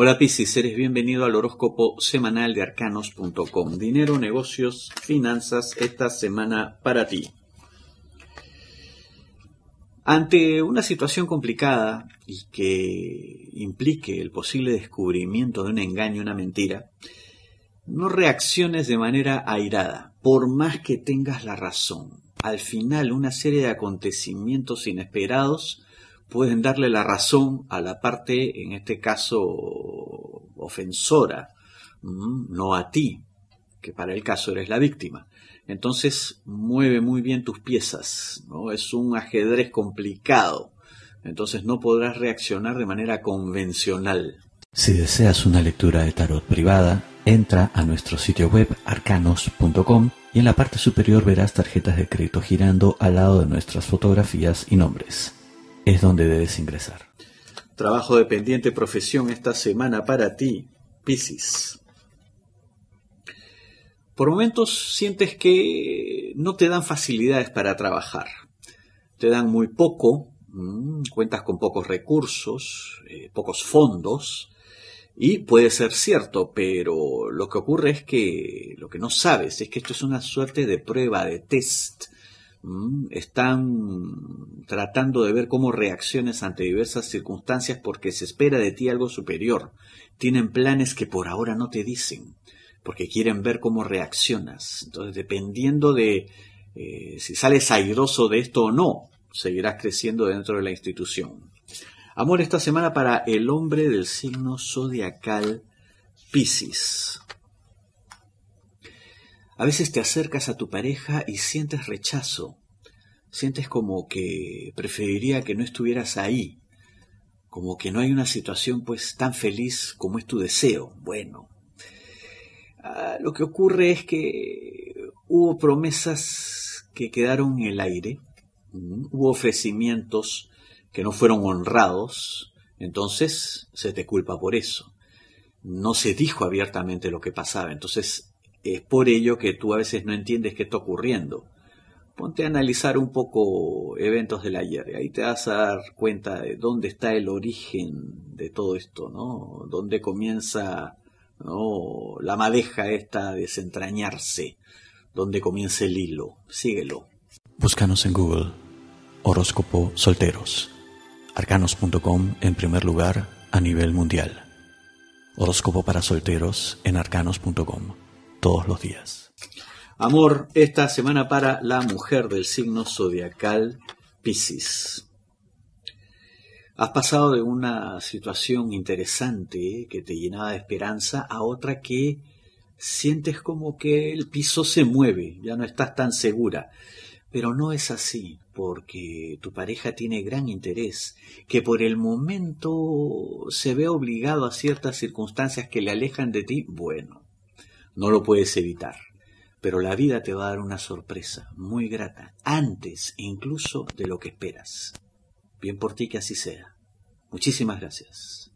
Hola Piscis, eres bienvenido al horóscopo semanal de arcanos.com. Dinero, negocios, finanzas, esta semana para ti. Ante una situación complicada y que implique el posible descubrimiento de un engaño, una mentira, no reacciones de manera airada, por más que tengas la razón. Al final, una serie de acontecimientos inesperados pueden darle la razón a la parte, en este caso, ofensora, no a ti, que para el caso eres la víctima. Entonces mueve muy bien tus piezas, ¿no? Es un ajedrez complicado. Entonces no podrás reaccionar de manera convencional. Si deseas una lectura de tarot privada, entra a nuestro sitio web arcanos.com y en la parte superior verás tarjetas de crédito girando al lado de nuestras fotografías y nombres es donde debes ingresar. Trabajo dependiente, profesión esta semana para ti, Piscis. Por momentos sientes que no te dan facilidades para trabajar. Te dan muy poco, mm, cuentas con pocos recursos, eh, pocos fondos, y puede ser cierto, pero lo que ocurre es que lo que no sabes es que esto es una suerte de prueba, de test, están tratando de ver cómo reacciones ante diversas circunstancias porque se espera de ti algo superior. Tienen planes que por ahora no te dicen, porque quieren ver cómo reaccionas. Entonces, dependiendo de eh, si sales airoso de esto o no, seguirás creciendo dentro de la institución. Amor esta semana para el hombre del signo zodiacal Piscis. A veces te acercas a tu pareja y sientes rechazo, sientes como que preferiría que no estuvieras ahí, como que no hay una situación pues tan feliz como es tu deseo. Bueno, ah, lo que ocurre es que hubo promesas que quedaron en el aire, mm, hubo ofrecimientos que no fueron honrados, entonces se te culpa por eso. No se dijo abiertamente lo que pasaba, entonces es por ello que tú a veces no entiendes qué está ocurriendo. Ponte a analizar un poco eventos del ayer y ahí te vas a dar cuenta de dónde está el origen de todo esto, ¿no? Dónde comienza ¿no? la madeja esta a desentrañarse, dónde comienza el hilo. Síguelo. Búscanos en Google horóscopo solteros. Arcanos.com en primer lugar a nivel mundial. Horóscopo para solteros en arcanos.com todos los días. Amor, esta semana para la mujer del signo zodiacal Pisces. Has pasado de una situación interesante que te llenaba de esperanza a otra que sientes como que el piso se mueve, ya no estás tan segura. Pero no es así, porque tu pareja tiene gran interés, que por el momento se ve obligado a ciertas circunstancias que le alejan de ti, bueno no lo puedes evitar. Pero la vida te va a dar una sorpresa muy grata, antes incluso de lo que esperas. Bien por ti que así sea. Muchísimas gracias.